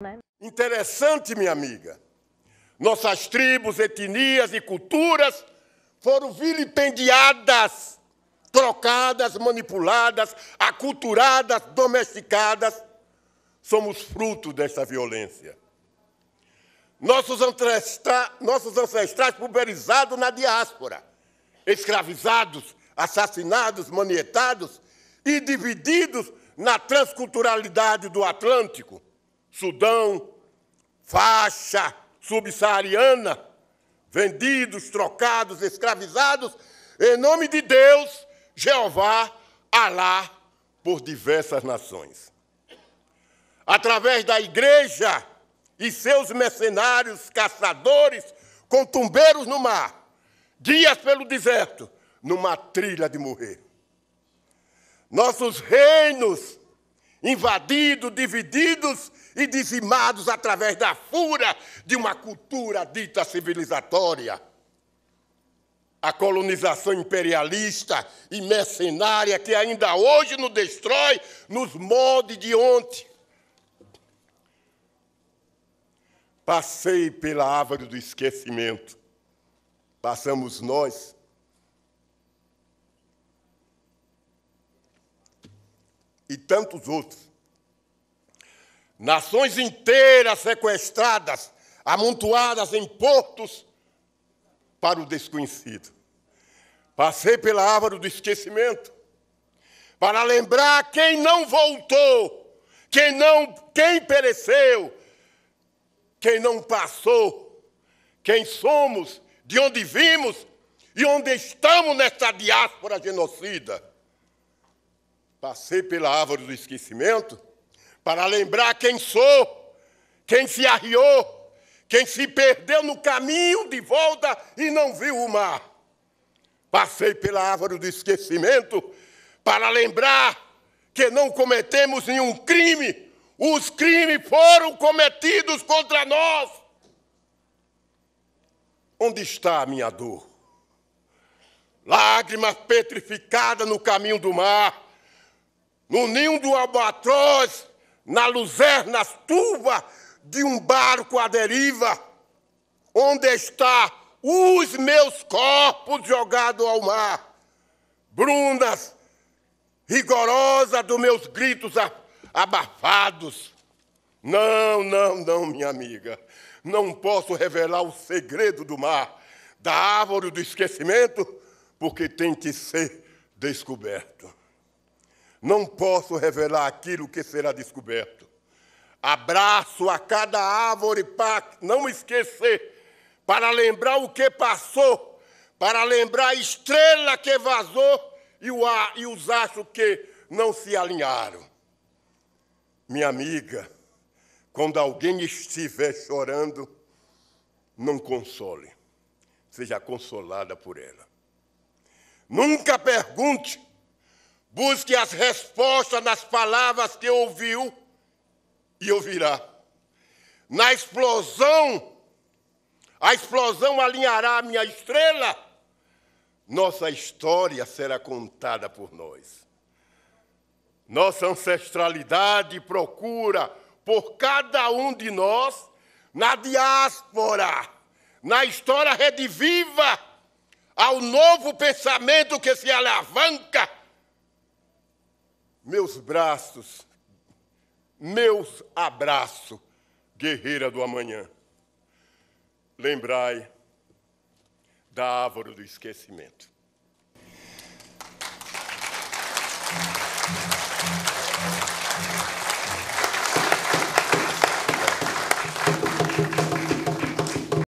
Né? Interessante, minha amiga. Nossas tribos, etnias e culturas foram vilipendiadas, trocadas, manipuladas, aculturadas, domesticadas. Somos fruto dessa violência. Nossos, ancestra... Nossos ancestrais pulverizados na diáspora, escravizados, assassinados, manietados e divididos na transculturalidade do Atlântico Sudão, faixa subsaariana, vendidos, trocados, escravizados, em nome de Deus, Jeová, Alá, por diversas nações. Através da igreja e seus mercenários, caçadores, contumbeiros no mar, guias pelo deserto, numa trilha de morrer. Nossos reinos invadidos, divididos e dizimados através da fúria de uma cultura dita civilizatória. A colonização imperialista e mercenária que ainda hoje nos destrói nos molde de ontem. Passei pela árvore do esquecimento. Passamos nós e tantos outros. Nações inteiras sequestradas, amontoadas em portos para o desconhecido. Passei pela árvore do esquecimento para lembrar quem não voltou, quem não, quem pereceu, quem não passou, quem somos, de onde vimos e onde estamos nesta diáspora genocida. Passei pela árvore do esquecimento para lembrar quem sou, quem se arriou, quem se perdeu no caminho de volta e não viu o mar. Passei pela árvore do esquecimento para lembrar que não cometemos nenhum crime. Os crimes foram cometidos contra nós. Onde está a minha dor? Lágrimas petrificadas no caminho do mar no ninho do albatroz, na luzerna turva de um barco à deriva, onde está os meus corpos jogados ao mar, brunas rigorosas dos meus gritos abafados. Não, não, não, minha amiga, não posso revelar o segredo do mar, da árvore do esquecimento, porque tem que ser descoberto. Não posso revelar aquilo que será descoberto. Abraço a cada árvore para não esquecer, para lembrar o que passou, para lembrar a estrela que vazou e, o, e os astros que não se alinharam. Minha amiga, quando alguém estiver chorando, não console, seja consolada por ela. Nunca pergunte Busque as respostas nas palavras que ouviu e ouvirá. Na explosão, a explosão alinhará a minha estrela. Nossa história será contada por nós. Nossa ancestralidade procura por cada um de nós na diáspora, na história rediviva, ao novo pensamento que se alavanca meus braços, meus abraço, guerreira do amanhã. Lembrai da árvore do esquecimento.